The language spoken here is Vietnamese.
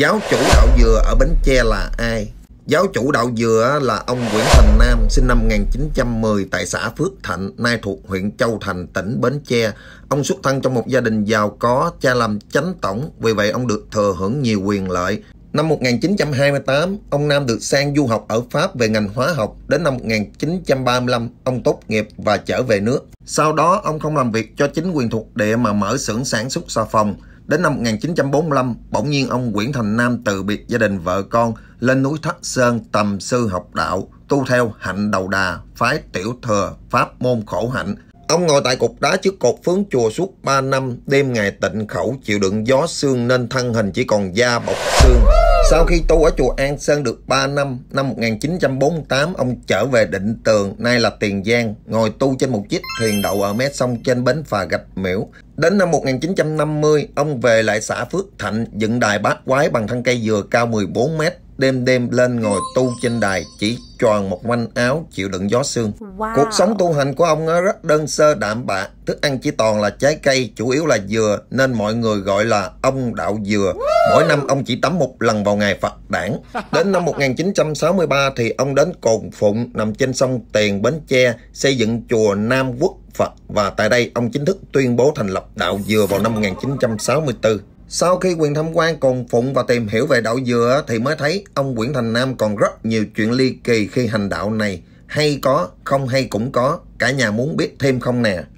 Giáo chủ đạo dừa ở Bến Tre là ai? Giáo chủ đạo dừa là ông Nguyễn Thành Nam, sinh năm 1910 tại xã Phước Thạnh, nay thuộc huyện Châu Thành, tỉnh Bến Tre. Ông xuất thân trong một gia đình giàu có, cha làm chánh tổng, vì vậy ông được thừa hưởng nhiều quyền lợi. Năm 1928, ông Nam được sang du học ở Pháp về ngành hóa học. Đến năm 1935, ông tốt nghiệp và trở về nước. Sau đó, ông không làm việc cho chính quyền thuộc địa mà mở xưởng sản xuất xà phòng. Đến năm 1945, bỗng nhiên ông Nguyễn Thành Nam từ biệt gia đình vợ con, lên núi Thất Sơn tầm sư học đạo, tu theo hạnh đầu đà, phái tiểu thừa, pháp môn khổ hạnh. Ông ngồi tại cục đá trước cột phướng chùa suốt 3 năm, đêm ngày tịnh khẩu chịu đựng gió xương nên thân hình chỉ còn da bọc xương. Sau khi tu ở chùa An Sơn được 3 năm, năm 1948 ông trở về Định Tường, nay là Tiền Giang, ngồi tu trên một chiếc thuyền đậu ở mé sông trên bến phà Gạch Miễu. Đến năm 1950, ông về lại xã Phước Thạnh dựng đài bát quái bằng thân cây dừa cao 14 mét, đêm đêm lên ngồi tu trên đài chỉ choàng một manh áo chịu đựng gió sương. Wow. Cuộc sống tu hành của ông rất đơn sơ đạm bạc, thức ăn chỉ toàn là trái cây, chủ yếu là dừa nên mọi người gọi là ông đạo dừa. Mỗi năm ông chỉ tắm một lần vào ngày Phật đản. Đến năm 1963 thì ông đến Cồn Phụng nằm trên sông Tiền Bến Tre xây dựng chùa Nam Quốc Phật và tại đây ông chính thức tuyên bố thành lập đạo dừa vào năm 1964. Sau khi quyền tham quan còn phụng và tìm hiểu về đạo dừa thì mới thấy ông Nguyễn Thành Nam còn rất nhiều chuyện ly kỳ khi hành đạo này. Hay có, không hay cũng có, cả nhà muốn biết thêm không nè.